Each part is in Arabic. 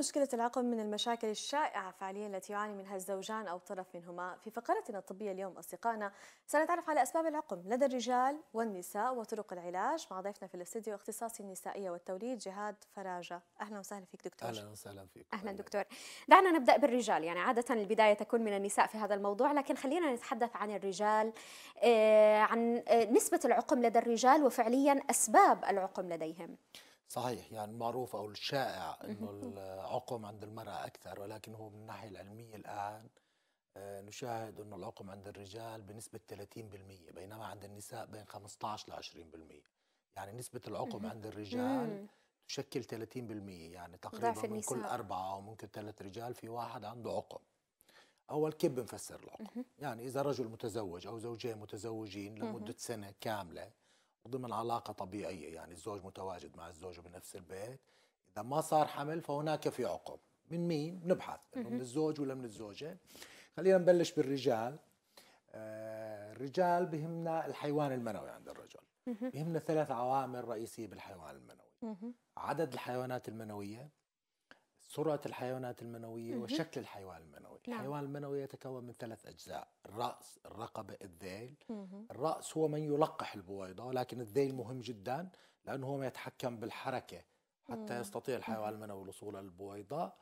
مشكلة العقم من المشاكل الشائعة فعليا التي يعاني منها الزوجان أو طرف منهما في فقرتنا الطبية اليوم أصدقائنا سنتعرف على أسباب العقم لدى الرجال والنساء وطرق العلاج مع ضيفنا في الاستديو اختصاصي النسائية والتوليد جهاد فراجة أهلا وسهلا فيك دكتور أهلا وسهلا فيك أهلا دكتور دعنا نبدأ بالرجال يعني عادة البداية تكون من النساء في هذا الموضوع لكن خلينا نتحدث عن الرجال آه، عن آه، نسبة العقم لدى الرجال وفعليا أسباب العقم لديهم صحيح يعني المعروف او الشائع انه العقم عند المراه اكثر ولكن هو من الناحيه العلميه الان آه، نشاهد انه العقم عند الرجال بنسبه 30% بينما عند النساء بين 15 ل 20% يعني نسبه العقم عند الرجال تشكل 30% يعني تقريبا من كل اربعه او ممكن ثلاث رجال في واحد عنده عقم اول كيف بنفسر العقم يعني اذا رجل متزوج او زوجين متزوجين لمده سنه كامله ضمن علاقة طبيعية يعني الزوج متواجد مع الزوجة بنفس البيت إذا ما صار حمل فهناك في عقب من مين؟ نبحث إنه من الزوج ولا من الزوجة خلينا نبلش بالرجال آه، الرجال بهمنا الحيوان المنوي عند الرجل بهمنا ثلاث عوامل رئيسية بالحيوان المنوي عدد الحيوانات المنوية سرعة الحيوانات المنوية وشكل الحيوان المنوي نعم. الحيوان المنوي يتكون من ثلاث أجزاء الرأس الرقبة الذيل الرأس هو من يلقح البويضة لكن الذيل مهم جدا لأنه هو ما يتحكم بالحركة حتى يستطيع الحيوان المنوي الوصول للبويضة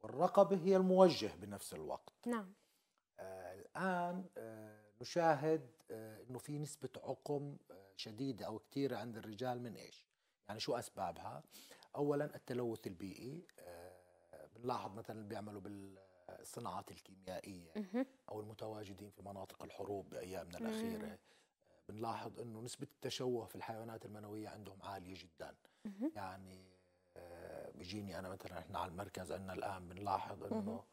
والرقبة هي الموجه بنفس الوقت نعم آه الآن آه نشاهد آه أنه في نسبة عقم آه شديدة أو كثيرة عند الرجال من إيش يعني شو أسبابها أولا التلوث البيئي آه نلاحظ مثلا اللي بيعملوا بالصناعات الكيميائيه او المتواجدين في مناطق الحروب بايامنا الاخيره بنلاحظ انه نسبه التشوه في الحيوانات المنويه عندهم عاليه جدا يعني آه، بيجيني انا مثلا احنا على المركز عندنا الان بنلاحظ انه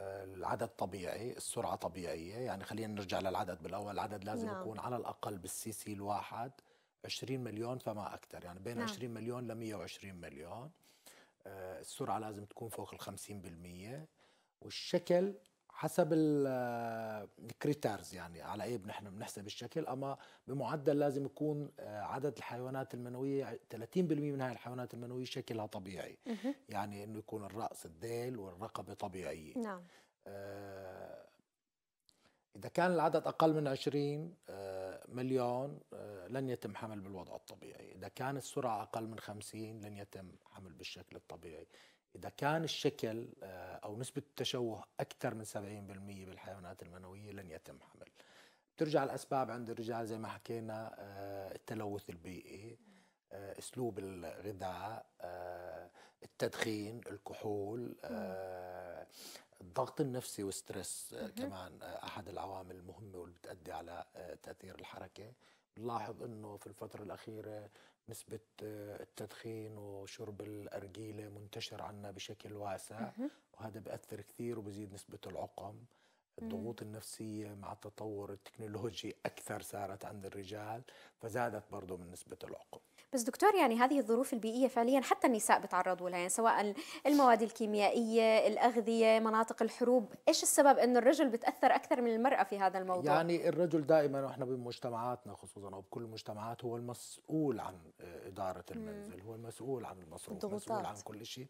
العدد طبيعي السرعة طبيعية يعني خلينا نرجع للعدد بالأول العدد لازم نعم. يكون على الأقل بالسي سي الواحد 20 مليون فما أكثر يعني بين نعم. 20 مليون ل 120 مليون آه، السرعه لازم تكون فوق ال 50% والشكل حسب آه، الكريتارز يعني على ايه نحن بنحسب الشكل اما بمعدل لازم يكون آه، عدد الحيوانات المنويه 30% من هاي الحيوانات المنويه شكلها طبيعي يعني انه يكون الراس الديل والرقبه طبيعيه نعم اذا كان العدد اقل من 20 آه مليون آه، لن يتم حمل بالوضع الطبيعي إذا كان السرعة أقل من 50 لن يتم حمل بالشكل الطبيعي إذا كان الشكل آه، أو نسبة التشوه أكثر من 70% بالحيوانات المنوية لن يتم حمل بترجع الأسباب عند الرجال زي ما حكينا آه، التلوث البيئي اسلوب الغذاء التدخين الكحول الضغط النفسي والستريس آه، كمان آه، احد العوامل المهمه واللي بتادي على آه، تاثير الحركه بنلاحظ انه في الفتره الاخيره نسبة التدخين وشرب الأرجيلة منتشر عنا بشكل واسع وهذا بأثر كثير وبزيد نسبة العقم الضغوط النفسية مع التطور التكنولوجي أكثر صارت عند الرجال فزادت برضو من نسبة العقم بس دكتور يعني هذه الظروف البيئيه فعليا حتى النساء بتعرضوا لها يعني سواء المواد الكيميائيه الاغذيه مناطق الحروب ايش السبب انه الرجل بتاثر اكثر من المراه في هذا الموضوع يعني الرجل دائما واحنا بمجتمعاتنا خصوصا او بكل المجتمعات هو المسؤول عن اداره المنزل هو المسؤول عن المصروف مسؤول عن كل شيء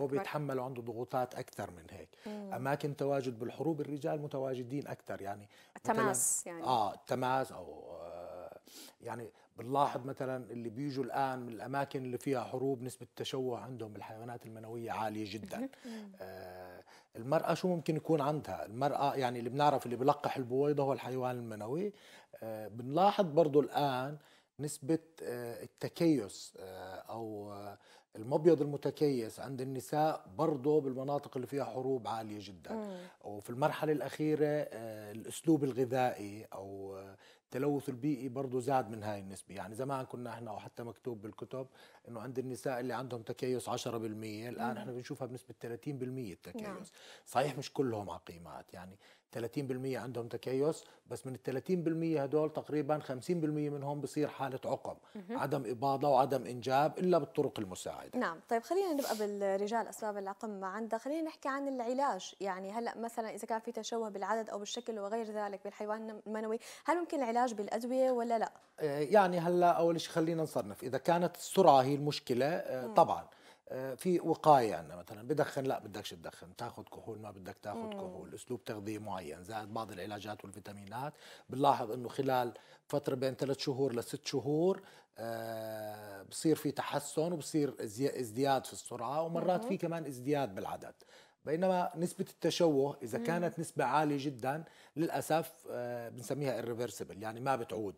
هو بيتحمل عنده ضغوطات اكثر من هيك مم. اماكن تواجد بالحروب الرجال متواجدين اكثر يعني تماس يعني اه تماس او آه، يعني بنلاحظ مثلا اللي بيجوا الان من الاماكن اللي فيها حروب نسبه التشوه عندهم بالحيوانات المنويه عاليه جدا آه المراه شو ممكن يكون عندها المراه يعني اللي بنعرف اللي بلقح البويضه هو الحيوان المنوي آه بنلاحظ برضو الان نسبة آه، التكيس آه، أو آه، المبيض المتكيس عند النساء برضه بالمناطق اللي فيها حروب عالية جدا مم. وفي المرحلة الأخيرة الأسلوب الغذائي أو التلوث البيئي برضه زاد من هاي النسبة يعني زمان كنا احنا أو حتى مكتوب بالكتب أنه عند النساء اللي عندهم تكيس 10% الآن احنا بنشوفها بنسبة 30% التكيس نعم. صحيح مش كلهم عقيمات يعني 30% عندهم تكيس بس من ال 30% هدول تقريبا 50% منهم بصير حالة عقم عدم إباضة وعدم إنجاب إلا بالطرق المساعدة نعم طيب خلينا نبقى بالرجال أسباب العقم ما عندها خلينا نحكي عن العلاج يعني هلأ مثلا إذا كان في تشوه بالعدد أو بالشكل وغير ذلك بالحيوان المنوي هل ممكن العلاج بالأدوية ولا لا؟ آه، يعني هلأ أول شيء خلينا نصنف إذا كانت السرعة هي المشكلة آه، طبعا آه، في وقايه عندنا مثلا بدخن لا بدكش تدخن تاخذ كحول ما بدك تاخذ كحول اسلوب تغذيه معين زائد بعض العلاجات والفيتامينات بنلاحظ انه خلال فتره بين ثلاث شهور لست شهور آه، بصير في تحسن وبصير ازدياد في السرعه ومرات في كمان ازدياد بالعدد بينما نسبة التشوه إذا كانت نسبة عالية جدا للأسف آه، بنسميها irreversible يعني ما بتعود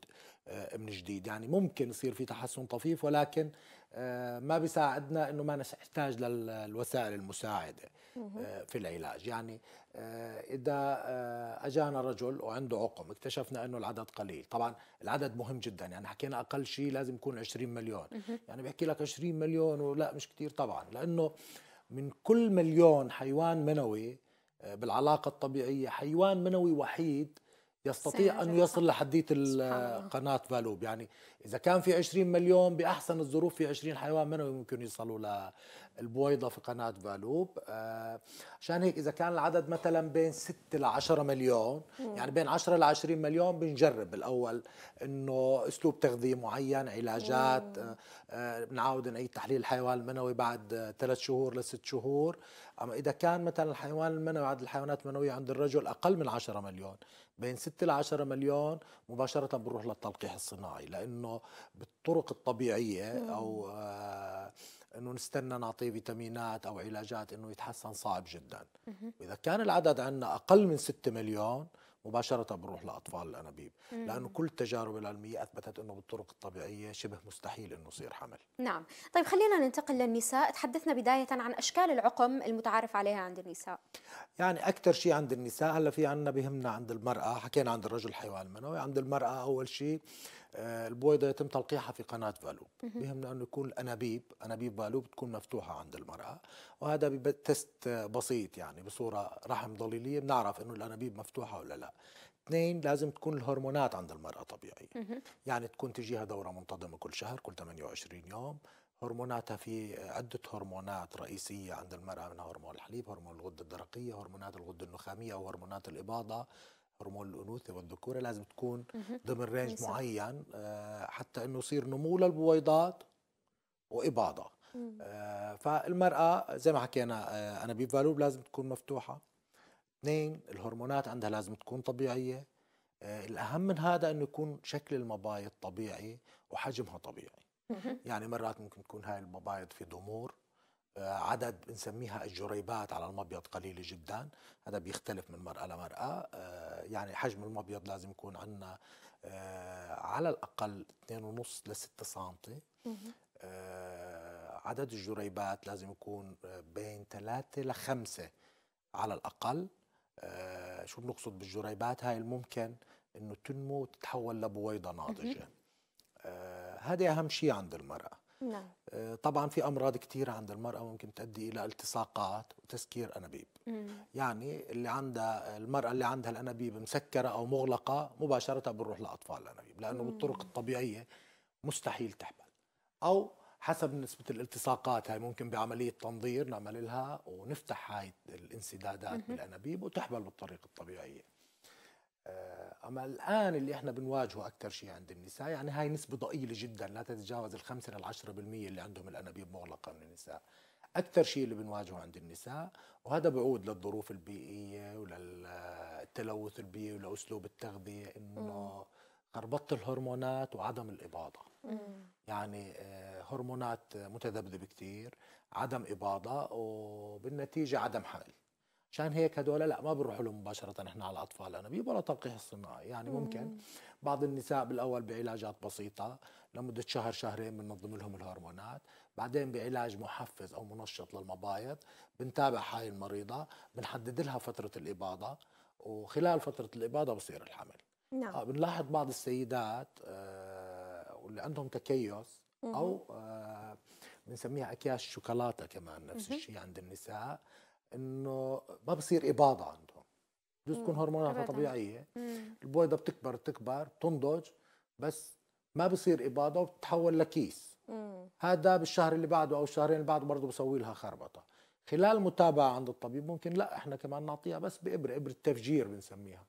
آه، من جديد يعني ممكن يصير في تحسن طفيف ولكن آه، ما بيساعدنا انه ما نحتاج للوسائل المساعده في العلاج يعني اذا اجانا رجل وعنده عقم اكتشفنا انه العدد قليل طبعا العدد مهم جدا يعني حكينا اقل شيء لازم يكون 20 مليون يعني بحكي لك 20 مليون ولا مش كثير طبعا لانه من كل مليون حيوان منوي آه، بالعلاقة الطبيعية حيوان منوي وحيد يستطيع أن يصل لحدية قناة فالوب يعني إذا كان في 20 مليون بأحسن الظروف في 20 حيوان منهم ممكن يصلوا للبويضة في قناة فالوب آه، عشان هيك إذا كان العدد مثلا بين 6 ل 10 مليون يعني بين 10 ل 20 مليون بنجرب الأول إنه أسلوب تغذية معين علاجات بنعاود آه، آه، نعيد تحليل الحيوان المنوي بعد 3 شهور لست شهور أما إذا كان مثلا الحيوان المنوي عدد الحيوانات المنوية عند الرجل أقل من 10 مليون بين 6 ل 10 مليون مباشرة بنروح للتلقيح الصناعي لأنه بالطرق الطبيعية أو آه انه نستنى نعطيه فيتامينات او علاجات انه يتحسن صعب جدا واذا كان العدد عندنا اقل من 6 مليون مباشره بروح لاطفال الانابيب لانه كل التجارب العلميه اثبتت انه بالطرق الطبيعيه شبه مستحيل انه يصير حمل نعم طيب خلينا ننتقل للنساء تحدثنا بدايه عن اشكال العقم المتعارف عليها عند النساء يعني اكثر شيء عند النساء هلا في عندنا بهمنا عند المراه حكينا عند الرجل حيوان منوي عند المراه اول شيء آه، البويضه يتم تلقيحها في قناه فالوب بهمنا انه يكون الانابيب انابيب فالوب تكون مفتوحه عند المراه وهذا بتست بسيط يعني بصوره رحم ضليليه بنعرف انه الانابيب مفتوحه ولا لا اثنين لازم تكون الهرمونات عند المرأة طبيعية يعني تكون تجيها دورة منتظمة كل شهر كل 28 يوم هرموناتها في عدة هرمونات رئيسية عند المرأة منها هرمون الحليب هرمون الغدة الدرقية هرمونات الغدة النخامية وهرمونات الإباضة هرمون الانوثه والذكوره لازم تكون ضمن رينج معين آه، حتى انه يصير نمو للبويضات واباضه آه، فالمراه زي ما حكينا آه، انا بيفالوب لازم تكون مفتوحه اثنين الهرمونات عندها لازم تكون طبيعيه الاهم من هذا انه يكون شكل المبايض طبيعي وحجمها طبيعي يعني مرات ممكن تكون هاي المبايض في ضمور عدد بنسميها الجريبات على المبيض قليلة جدا هذا بيختلف من مرأة لمرأة آه، يعني حجم المبيض لازم يكون عندنا آه، على الأقل 2.5 ل 6 سنتي آه، عدد الجريبات لازم يكون بين 3 ل 5 على الأقل شو بنقصد بالجريبات هاي الممكن انه تنمو وتتحول لبويضه ناضجه هذا اهم شيء عند المراه نعم. آه، طبعا في امراض كثيره عند المراه ممكن تؤدي الى التصاقات وتسكير انابيب يعني اللي عندها المراه اللي عندها الانابيب مسكره او مغلقه مباشره بنروح لاطفال الانابيب لانه بالطرق الطبيعيه مستحيل تحمل او حسب نسبة الالتصاقات هاي ممكن بعملية تنظير نعمل لها ونفتح هاي الانسدادات بالأنابيب وتحبل بالطريقة الطبيعية آه، اما الان اللي احنا بنواجهه اكثر شيء عند النساء يعني هاي نسبه ضئيله جدا لا تتجاوز ال 5 ل 10% اللي عندهم الانابيب مغلقه من النساء اكثر شيء اللي بنواجهه عند النساء وهذا بعود للظروف البيئيه وللتلوث البيئي ولاسلوب التغذيه انه خربطت الهرمونات وعدم الاباضه مم. يعني آه، هرمونات متذبذبه كثير عدم اباضه وبالنتيجه عدم حمل عشان هيك هدول لا ما بنروح لهم مباشره احنا على اطفال انابيب ولا تلقيح الصناعي يعني ممكن بعض النساء بالاول بعلاجات بسيطه لمده شهر شهرين بننظم لهم الهرمونات بعدين بعلاج محفز او منشط للمبايض بنتابع هاي المريضه بنحدد لها فتره الاباضه وخلال فتره الاباضه بصير الحمل نعم آه بنلاحظ بعض السيدات آه واللي عندهم تكيس او آه بنسميها اكياس شوكولاته كمان نفس الشيء عند النساء انه ما بصير اباضه عندهم بجوز تكون هرموناتها طبيعيه البويضه بتكبر بتكبر بتنضج بس ما بصير اباضه وبتتحول لكيس هذا بالشهر اللي بعده او الشهرين اللي بعده برضه بسوي لها خربطه خلال متابعه عند الطبيب ممكن لا احنا كمان نعطيها بس بابره ابره تفجير بنسميها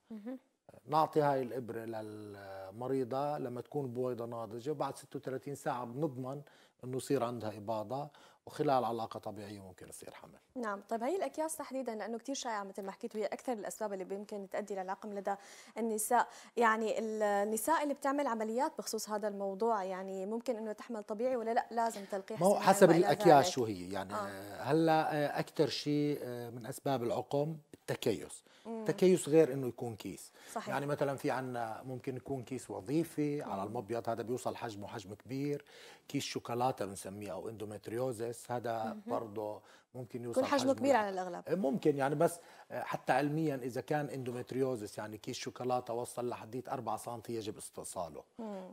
نعطي هاي الإبرة للمريضة لما تكون بويضة ناضجة وبعد 36 ساعة بنضمن أنه يصير عندها إباضة وخلال علاقه طبيعيه ممكن يصير حمل نعم طيب هي الاكياس تحديدا لانه كثير شائعه مثل ما حكيت وهي اكثر الاسباب اللي يمكن تؤدي للعقم لدى النساء يعني النساء اللي بتعمل عمليات بخصوص هذا الموضوع يعني ممكن انه تحمل طبيعي ولا لا لازم تلقيح مو هو حسب الاكياس شو هي يعني آه. هلا اكثر شيء آه، من اسباب العقم التكيس تكيس غير انه يكون كيس صحيح. يعني مثلا في عنا ممكن يكون كيس وظيفي على المبيض هذا بيوصل حجمه حجم كبير كيس شوكولاته بنسميه او اندومتريوزس هذا برضه ممكن يوصل كل حجمه حجم كبير على الاغلب إيه، ممكن يعني بس آه، حتى علميا اذا كان اندومتريوزس يعني كيس شوكولاته وصل لحديت 4 سم يجب استئصاله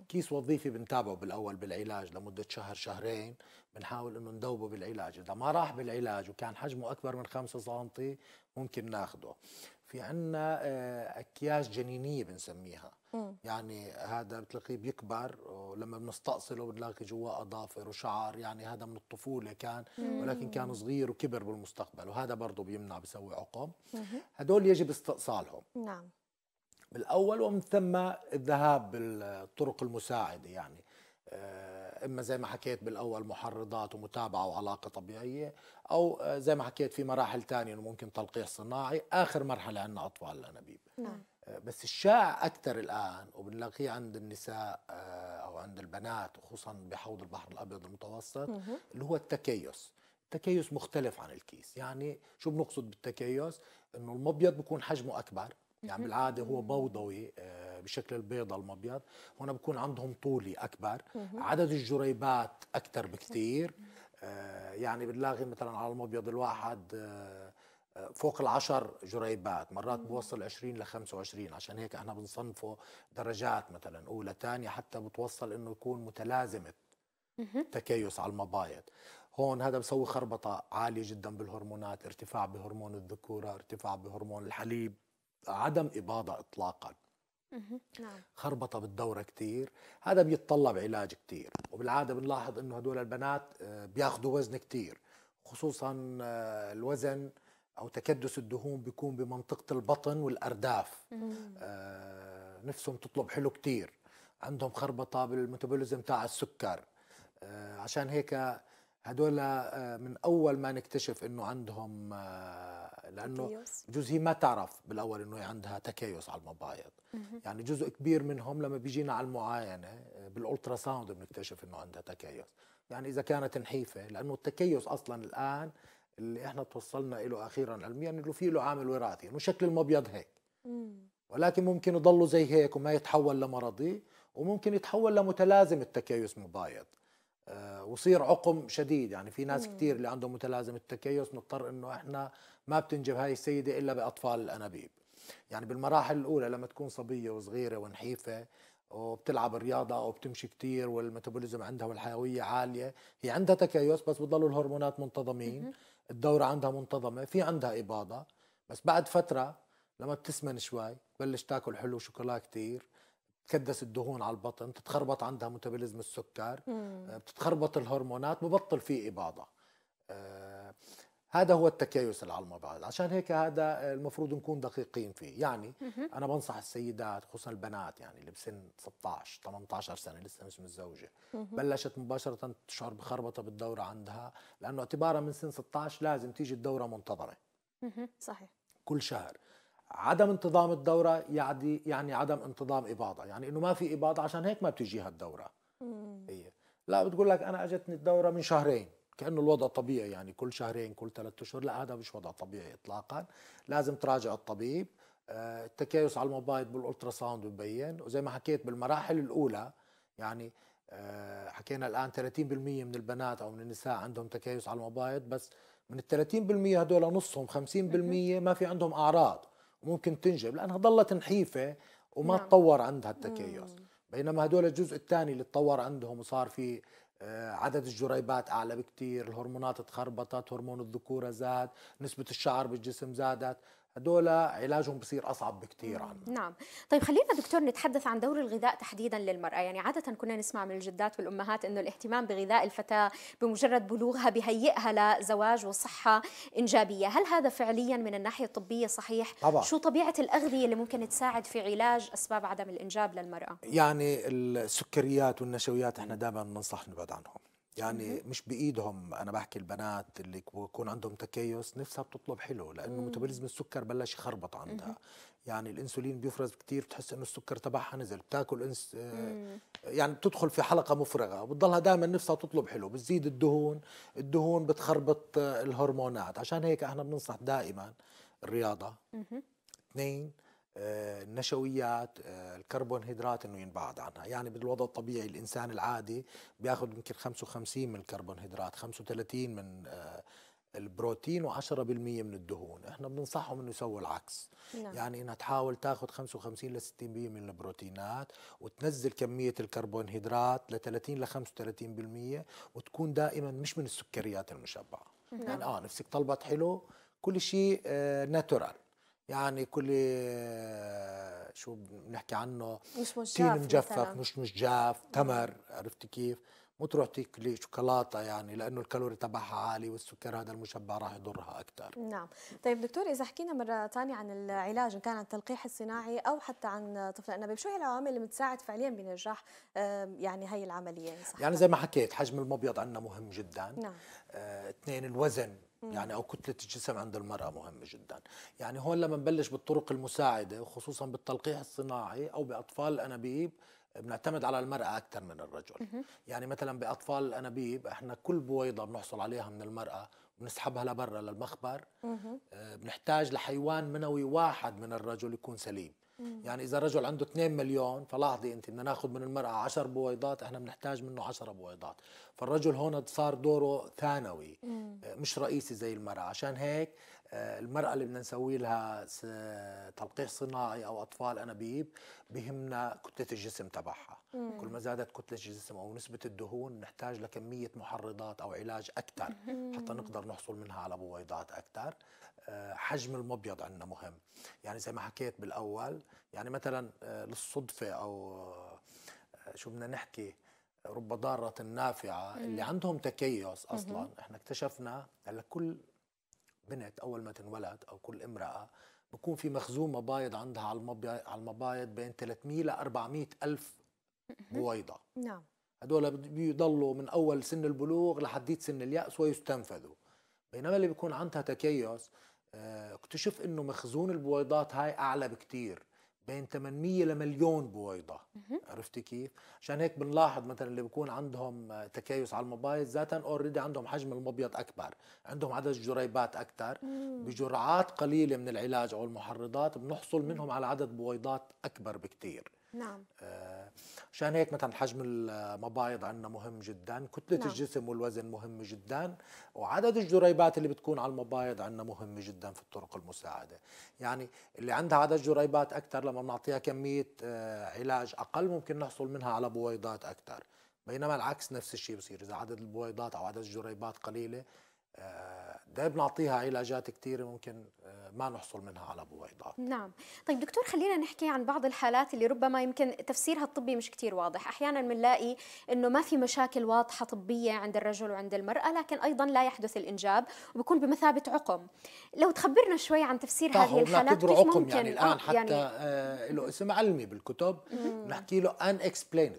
كيس وظيفي بنتابعه بالاول بالعلاج لمده شهر شهرين بنحاول انه ندوبه بالعلاج اذا ما راح بالعلاج وكان حجمه اكبر من 5 سم ممكن ناخده في عنا آه، اكياس جنينيه بنسميها مم. يعني هذا بتلاقيه بيكبر ولما بنستأصله بنلاقي جواه اظافر وشعر يعني هذا من الطفوله كان ولكن كان صغير وكبر بالمستقبل وهذا برضه بيمنع بيسوي عقم هدول يجب استئصالهم نعم بالاول ومن ثم الذهاب بالطرق المساعده يعني آه اما زي ما حكيت بالاول محرضات ومتابعه وعلاقه طبيعيه او آه، زي ما حكيت في مراحل ثانيه انه ممكن تلقيح صناعي اخر مرحله عندنا اطفال الانابيب نعم آه، بس الشائع اكثر الان وبنلاقيه عند النساء آه، او عند البنات وخصوصا بحوض البحر الابيض المتوسط اللي هو التكيس التكيس مختلف عن الكيس يعني شو بنقصد بالتكيس انه المبيض بيكون حجمه اكبر يعني بالعاده هو بوضوي آه، بشكل البيضة المبيض هون بكون عندهم طولي اكبر عدد الجريبات اكثر بكثير آه، يعني بنلاقي مثلا على المبيض الواحد آه، فوق العشر جريبات مرات بوصل 20 ل 25 عشان هيك احنا بنصنفه درجات مثلا اولى ثانيه حتى بتوصل انه يكون متلازمه تكيس على المبايض هون هذا بسوي خربطه عاليه جدا بالهرمونات ارتفاع بهرمون الذكوره ارتفاع بهرمون الحليب عدم إباضة إطلاقا نعم. خربطة بالدورة كتير هذا بيتطلب علاج كتير وبالعادة بنلاحظ أنه هدول البنات آه، بياخدوا وزن كتير خصوصا آه، الوزن أو تكدس الدهون بيكون بمنطقة البطن والأرداف آه، نفسهم تطلب حلو كتير عندهم خربطة بالميتابوليزم تاع السكر عشان هيك هدول من أول ما نكتشف أنه عندهم لانه بجوز هي ما تعرف بالاول انه عندها تكيس على المبايض يعني جزء كبير منهم لما بيجينا على المعاينه آه، بالالترا ساوند بنكتشف انه عندها تكيس يعني اذا كانت نحيفه لانه التكيس اصلا الان اللي احنا توصلنا له اخيرا علميا انه في له عامل وراثي انه شكل المبيض هيك ولكن ممكن يضلوا زي هيك وما يتحول لمرضي وممكن يتحول لمتلازم التكيس مبايض آه، وصير عقم شديد يعني في ناس كثير اللي عندهم متلازم التكيس نضطر انه احنا ما بتنجب هاي السيدة إلا بأطفال الأنابيب يعني بالمراحل الأولى لما تكون صبية وصغيرة ونحيفة وبتلعب الرياضة أو بتمشي كتير والميتابوليزم عندها والحيوية عالية هي عندها تكيس بس بتضلوا الهرمونات منتظمين الدورة عندها منتظمة في عندها إباضة بس بعد فترة لما بتسمن شوي بلش تاكل حلو شوكولا كتير بتكدس الدهون على البطن بتتخربط عندها متابوليزم السكر بتتخربط الهرمونات ببطل في إباضة آه، هذا هو التكيس اللي على المبعد عشان هيك هذا المفروض نكون دقيقين فيه يعني انا بنصح السيدات خصوصا البنات يعني اللي بسن 16 18 سنه لسه مش متزوجه بلشت مباشره تشعر بخربطه بالدوره عندها لانه اعتبارا من سن 16 لازم تيجي الدوره منتظمه صحيح كل شهر عدم انتظام الدوره يعني يعني عدم انتظام اباضه يعني انه ما في اباضه عشان هيك ما بتجيها الدوره هي لا بتقول لك انا اجتني الدوره من شهرين كانه الوضع طبيعي يعني كل شهرين كل ثلاثة اشهر لا هذا مش وضع طبيعي اطلاقا لازم تراجع الطبيب آه، التكيس على المبايض بالالترا ساوند ببين وزي ما حكيت بالمراحل الاولى يعني آه، حكينا الان 30% من البنات او من النساء عندهم تكيس على المبايض بس من ال 30% هدول نصهم 50% ما في عندهم اعراض وممكن تنجب لانها ضلت نحيفه وما نعم. تطور عندها التكيس بينما هدول الجزء الثاني اللي تطور عندهم وصار في آه، عدد الجريبات أعلى بكتير الهرمونات تخربطت هرمون الذكورة زاد نسبة الشعر بالجسم زادت هدول علاجهم بصير اصعب بكثير عن نعم طيب خلينا دكتور نتحدث عن دور الغذاء تحديدا للمراه يعني عاده كنا نسمع من الجدات والامهات انه الاهتمام بغذاء الفتاه بمجرد بلوغها بهيئها لزواج وصحه انجابيه هل هذا فعليا من الناحيه الطبيه صحيح طبعا. شو طبيعه الاغذيه اللي ممكن تساعد في علاج اسباب عدم الانجاب للمراه يعني السكريات والنشويات احنا دائما بننصح نبعد عنهم يعني مش بايدهم انا بحكي البنات اللي بيكون عندهم تكيس نفسها بتطلب حلو لانه ميتابوليزم السكر بلش يخربط عندها يعني الانسولين بيفرز كثير بتحس انه السكر تبعها نزل بتاكل انس آه، يعني بتدخل في حلقه مفرغه وبتضلها دائما نفسها تطلب حلو بتزيد الدهون الدهون بتخربط آه، الهرمونات عشان هيك احنا بننصح دائما الرياضه اثنين آه، النشويات آه، الكربونهيدرات انه ينبعد عنها يعني بالوضع الطبيعي الانسان العادي بياخذ يمكن 55 من الكربونهيدرات 35 من آه، البروتين و10% من الدهون احنا بننصحهم انه يسووا العكس نعم. يعني انها تحاول تاخذ 55 ل 60% من البروتينات وتنزل كميه الكربونهيدرات ل 30 ل 35% وتكون دائما مش من السكريات المشبعه نعم. يعني اه نفسك طلبت حلو كل شيء آه ناتورال يعني كل آه، شو بنحكي عنه مش مش تين مجفف مش مش جاف تمر عرفتي كيف مو تروح تاكلي شوكولاته يعني لانه الكالوري تبعها عالي والسكر هذا المشبع راح يضرها اكثر نعم طيب دكتور اذا حكينا مره ثانيه عن العلاج ان كان عن التلقيح الصناعي او حتى عن طفل الانابيب شو هي العوامل اللي بتساعد فعليا بنجاح يعني هي العمليه يعني زي ما حكيت حجم المبيض عندنا مهم جدا نعم آه، اثنين الوزن يعني او كتله الجسم عند المراه مهمه جدا يعني هون لما نبلش بالطرق المساعده وخصوصا بالتلقيح الصناعي او باطفال الانابيب بنعتمد على المرأة أكثر من الرجل يعني مثلا بأطفال الأنابيب إحنا كل بويضة بنحصل عليها من المرأة بنسحبها لبرا للمخبر آه، بنحتاج لحيوان منوي واحد من الرجل يكون سليم يعني اذا رجل عنده 2 مليون فلاحظي انت بدنا ناخذ من المراه 10 بويضات احنا بنحتاج منه 10 بويضات فالرجل هون صار دوره ثانوي آه، مش رئيسي زي المراه عشان هيك آه، المرأة اللي بدنا نسوي لها تلقيح صناعي أو أطفال أنابيب بهمنا كتلة الجسم تبعها كل ما زادت كتلة الجسم أو نسبة الدهون نحتاج لكمية محرضات أو علاج أكثر حتى نقدر نحصل منها على بويضات أكثر حجم المبيض عندنا مهم يعني زي ما حكيت بالاول يعني مثلا آه، للصدفه او آه، شو بدنا نحكي رب ضارة نافعة اللي عندهم تكيس أصلا احنا اكتشفنا هلا كل بنت أول ما تنولد أو كل امرأة بكون في مخزون مبايض عندها على المبيض على المبايض بين 300 ل 400 ألف بويضة نعم هدول بيضلوا من أول سن البلوغ لحديت سن اليأس ويستنفذوا بينما اللي بيكون عندها تكيس اكتشف آه، انه مخزون البويضات هاي اعلى بكتير بين 800 لمليون بويضه عرفتي كيف عشان هيك بنلاحظ مثلا اللي بيكون عندهم تكيس على المبايض ذاتا اوريدي عندهم حجم المبيض اكبر عندهم عدد الجريبات اكثر بجرعات قليله من العلاج او المحرضات بنحصل منهم على عدد بويضات اكبر بكثير. نعم آه عشان هيك مثلا حجم المبايض عندنا مهم جدا كتله نعم. الجسم والوزن مهم جدا وعدد الجريبات اللي بتكون على المبايض عندنا مهم جدا في الطرق المساعده يعني اللي عندها عدد جريبات اكثر لما بنعطيها كميه آه، علاج اقل ممكن نحصل منها على بويضات اكثر بينما العكس نفس الشيء بصير اذا عدد البويضات او عدد الجريبات قليله آه، ده بنعطيها علاجات كثيره ممكن آه، ما نحصل منها على بويضات نعم طيب دكتور خلينا نحكي عن بعض الحالات اللي ربما يمكن تفسيرها الطبي مش كثير واضح احيانا بنلاقي انه ما في مشاكل واضحه طبيه عند الرجل وعند المراه لكن ايضا لا يحدث الانجاب وبكون بمثابه عقم لو تخبرنا شوي عن تفسير طيب، هذه الحالات كيف عقم يعني ممكن آه، يعني الان حتى يعني... آه له اسم علمي بالكتب بنحكي له ان اكسبليند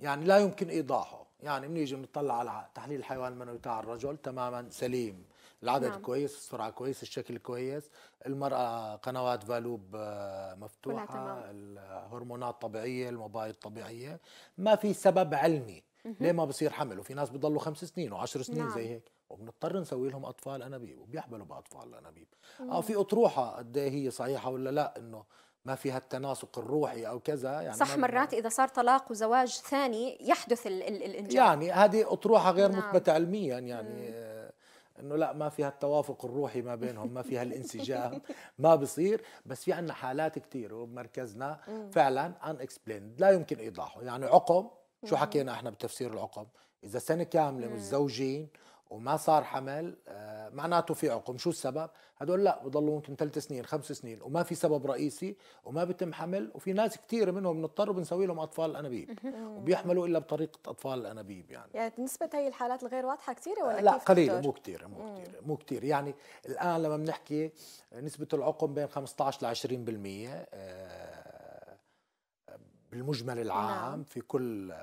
يعني لا يمكن ايضاحه يعني بنيجي بنطلع على تحليل الحيوان المنوي تاع الرجل تماما سليم العدد نعم. كويس السرعه كويس الشكل كويس المراه قنوات فالوب آه، مفتوحه الهرمونات طبيعيه المبايض طبيعيه ما في سبب علمي ليه ما بصير حمل وفي ناس بتضلوا خمس سنين وعشر سنين نعم. زي هيك وبنضطر نسوي لهم اطفال انابيب وبيحملوا باطفال انابيب اه في اطروحه قد إيه هي صحيحه ولا لا انه ما فيها التناسق الروحي او كذا يعني صح مرات اذا صار طلاق وزواج ثاني يحدث الانجاب يعني هذه اطروحه غير نعم. مثبته علميا يعني آه، انه لا ما فيها التوافق الروحي ما بينهم ما فيها الانسجام ما بصير بس في عندنا حالات كثير وبمركزنا فعلا ان اكسبليند لا يمكن ايضاحه يعني عقم شو حكينا احنا بتفسير العقم اذا سنه كامله متزوجين وما صار حمل آه، معناته في عقم شو السبب هدول لا بضلوا ممكن ثلاث سنين خمس سنين وما في سبب رئيسي وما بتم حمل وفي ناس كثير منهم بنضطر بنسوي لهم اطفال الانابيب وبيحملوا الا بطريقه اطفال الانابيب يعني يعني نسبه هي الحالات الغير واضحه كثيره ولا لا كيف قليله مو كثيره مو كثيره مو كثير يعني الان لما بنحكي نسبه العقم بين 15 ل 20% آه، بالمجمل العام نعم. في كل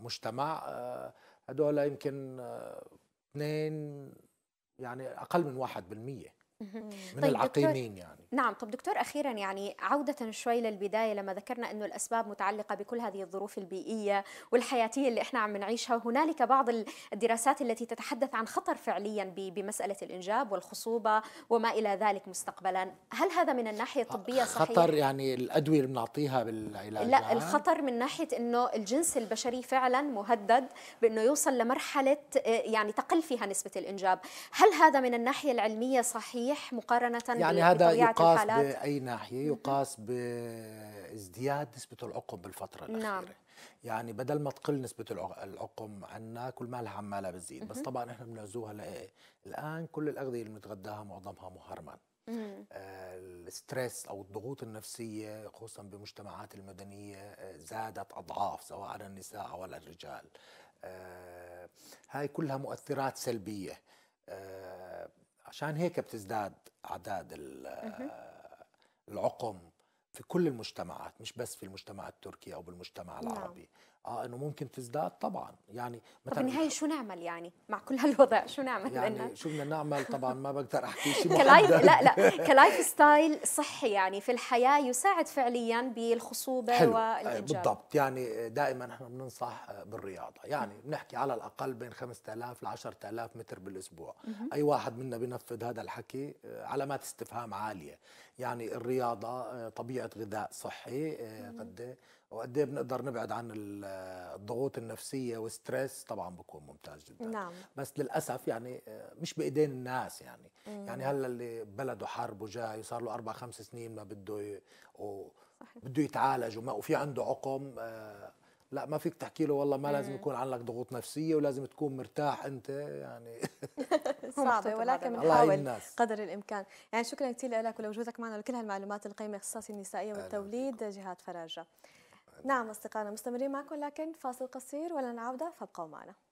مجتمع آه، هدول يمكن 2 يعني اقل من 1% من طيب العقيمين يعني نعم طب دكتور أخيرا يعني عودة شوي للبداية لما ذكرنا أنه الأسباب متعلقة بكل هذه الظروف البيئية والحياتية اللي إحنا عم نعيشها هنالك بعض الدراسات التي تتحدث عن خطر فعليا بمسألة الإنجاب والخصوبة وما إلى ذلك مستقبلا هل هذا من الناحية الطبية صحيح؟ خطر يعني الأدوية اللي بنعطيها بالعلاج لا نعم. الخطر من ناحية أنه الجنس البشري فعلا مهدد بأنه يوصل لمرحلة آه، يعني تقل فيها نسبة الإنجاب هل هذا من الناحية العلمية صحيح صحيح مقارنة يعني هذا يقاس الحالات. بأي ناحية يقاس بازدياد نسبة العقم بالفترة نعم. الأخيرة نعم. يعني بدل ما تقل نسبة العقم عنا كل ما لها عمالة بتزيد بس طبعا احنا بنعزوها لإيه الآن كل الأغذية اللي بنتغداها معظمها مهرمن آه، الستريس او الضغوط النفسيه خصوصا بمجتمعات المدنيه آه، زادت اضعاف سواء على النساء او على الرجال آه، هاي كلها مؤثرات سلبيه عشان هيك بتزداد اعداد العقم في كل المجتمعات مش بس في المجتمع التركي او بالمجتمع نعم. العربي نعم. اه انه ممكن تزداد طبعا يعني مثلا طب بالنهايه شو نعمل يعني مع كل هالوضع شو نعمل يعني لنا؟ شو بدنا نعمل طبعا ما بقدر احكي شيء كلايف لا لا كلايف ستايل صحي يعني في الحياه يساعد فعليا بالخصوبه حلو. آه، والانجاب بالضبط يعني دائما نحن بننصح بالرياضه يعني بنحكي على الاقل بين 5000 ل 10000 متر بالاسبوع اي واحد منا بينفذ هذا الحكي آه، علامات استفهام عاليه يعني الرياضه آه، طبيعه غذاء صحي آه، قد إيه، وقد ايه بنقدر نبعد عن آه، الضغوط النفسيه والستريس طبعا بكون ممتاز جدا نعم. بس للاسف يعني مش بايدين الناس يعني مم. يعني هلا اللي بلده حرب وجاي وصار له اربع خمس سنين ما بده بده يتعالج وما وفي عنده عقم لا ما فيك تحكي له والله ما لازم يكون عندك ضغوط نفسيه ولازم تكون مرتاح انت يعني صعبه ولكن بنحاول قدر الامكان يعني شكرا كثير لك ولوجودك معنا ولكل هالمعلومات القيمه اختصاصي النسائيه والتوليد جهات فراجه نعم أصدقائنا مستمرين معكم لكن فاصل قصير ولن عودة فابقوا معنا